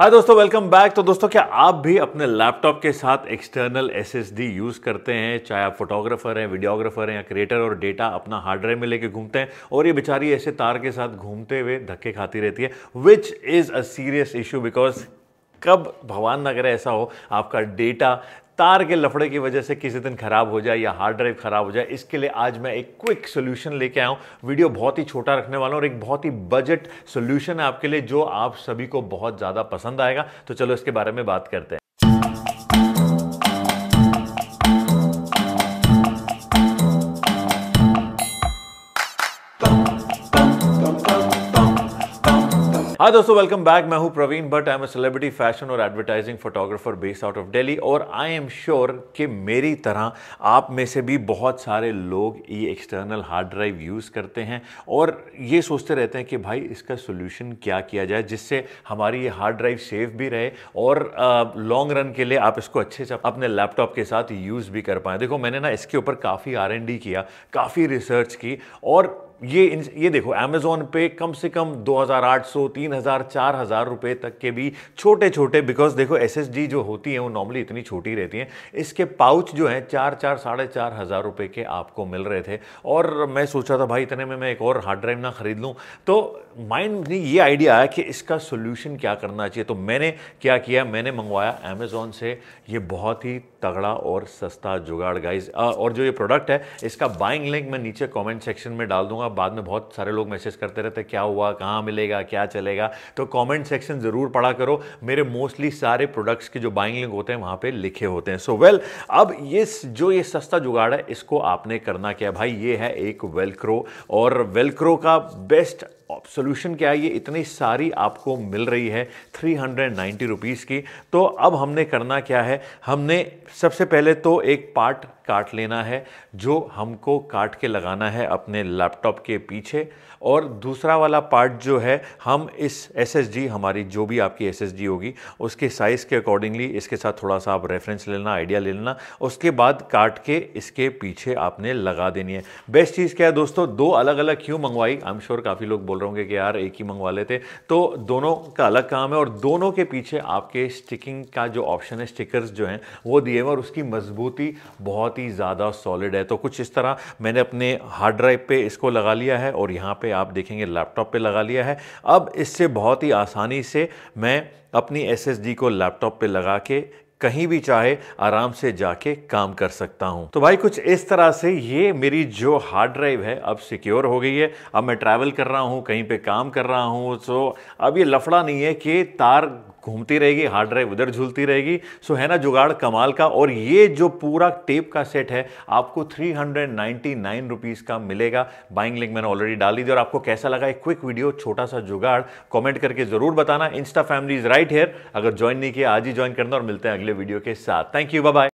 हाय दोस्तों welcome back तो दोस्तों क्या आप भी अपने लैपटॉप के साथ एक्सटर्नल एसएसडी यूज़ करते हैं चाहे आप फोटोग्राफर हैं वीडियोग्राफर हैं या क्रिएटर और डेटा अपना हार्ड ड्राइव में लेके घूमते हैं और ये बेचारी ऐसे तार के साथ घूमते हुए धक्के खाती रहती है which is a serious issue because कब भगवान ना करे ऐसा हो आपका डेटा तार के लफड़े की वजह से किसी दिन खराब हो जाए या हार्ड ड्राइव खराब हो जाए इसके लिए आज मैं एक क्विक सोल्यूशन लेके आया हूँ वीडियो बहुत ही छोटा रखने वाला हूँ और एक बहुत ही बजट सोल्यूशन है आपके लिए जो आप सभी को बहुत ज़्यादा पसंद आएगा तो चलो इसके बारे में बात करते हैं हाँ दोस्तों वेलकम बैक मैं हूं Praveen Bhatt I am celebrity fashion और advertising photographer base out of Delhi और आई एम श्योर कि मेरी तरह आप में से भी बहुत सारे लोग ये एक्सटर्नल हार्ड ड्राइव यूज़ करते हैं और ये सोचते रहते हैं कि भाई इसका सोल्यूशन क्या किया जाए जिससे हमारी ये हार्ड ड्राइव सेफ भी रहे और लॉन्ग रन के लिए आप इसको अच्छे से अपने लैपटॉप के साथ यूज़ भी कर पाएँ देखो मैंने ना इसके ऊपर काफ़ी आर किया काफ़ी रिसर्च की और ये ये देखो अमेजोन पे कम से कम 2,800, 3,000, 4,000 रुपए तक के भी छोटे छोटे बिकॉज देखो एस जो होती है वो नॉर्मली इतनी छोटी रहती हैं इसके पाउच जो हैं चार चार साढ़े चार हज़ार रुपये के आपको मिल रहे थे और मैं सोचा था भाई इतने में मैं एक और हार्ड ड्राइव ना ख़रीद लूँ तो माइंड में ये आइडिया आया कि इसका सोल्यूशन क्या करना चाहिए तो मैंने क्या किया मैंने मंगवाया अमेज़ोन से ये बहुत ही तगड़ा और सस्ता जुगाड़ गाइज और जो ये प्रोडक्ट है इसका बाइंग लिंक मैं नीचे कॉमेंट सेक्शन में डाल दूंगा अब बाद में बहुत सारे लोग मैसेज करते रहते क्या हुआ कहाँ मिलेगा क्या चलेगा तो कमेंट सेक्शन ज़रूर पढ़ा करो मेरे मोस्टली सारे प्रोडक्ट्स के जो बाइंग लिंक होते हैं वहाँ पे लिखे होते हैं सो so, वेल well, अब ये जो ये सस्ता जुगाड़ है इसको आपने करना क्या भाई ये है एक वेलक्रो और वेलक्रो का बेस्ट सोल्यूशन क्या है ये इतनी सारी आपको मिल रही है थ्री हंड्रेड नाइन्टी रुपीज़ की तो अब हमने करना क्या है हमने सबसे पहले तो एक पार्ट काट लेना है जो हमको काट के लगाना है अपने लैपटॉप के पीछे और दूसरा वाला पार्ट जो है हम इस एस हमारी जो भी आपकी एस होगी उसके साइज़ के अकॉर्डिंगली इसके साथ थोड़ा सा आप रेफरेंस ले लेना आइडिया ले लेना उसके बाद काट के इसके पीछे आपने लगा देनी है बेस्ट चीज़ क्या है दोस्तों दो अलग अलग क्यों मंगवाई आई एम श्योर काफ़ी लोग बोल रहे होंगे कि यार एक ही मंगवा लेते तो दोनों का अलग काम है और दोनों के पीछे आपके स्टिकिंग का जो ऑप्शन है स्टिकर्स जो हैं वो दिए हुए और उसकी मजबूती बहुत ही ज़्यादा सॉलिड है तो कुछ इस तरह मैंने अपने हार्ड ड्राइव पे इसको लगा लिया है और यहाँ पर पे आप देखेंगे लैपटॉप पे लगा लिया है अब इससे बहुत ही आसानी से मैं अपनी एसएसडी को लैपटॉप पे लगा के कहीं भी चाहे आराम से जाके काम कर सकता हूं तो भाई कुछ इस तरह से ये मेरी जो हार्ड ड्राइव है अब सिक्योर हो गई है अब मैं ट्रैवल कर रहा हूं कहीं पे काम कर रहा हूं तो अब ये लफड़ा नहीं है कि तार घूमती रहेगी हार्ड ड्राइव उधर झूलती रहेगी सो है ना जुगाड़ कमाल का और ये जो पूरा टेप का सेट है आपको थ्री हंड्रेड रुपीज़ का मिलेगा बाइंग लिंक मैंने ऑलरेडी डाली दी और आपको कैसा लगा एक क्विक वीडियो छोटा सा जुगाड़ कॉमेंट करके ज़रूर बताना insta family is right here अगर ज्वाइन नहीं किया आज ही ज्वाइन करना और मिलते हैं अगले वीडियो के साथ थैंक यू बाय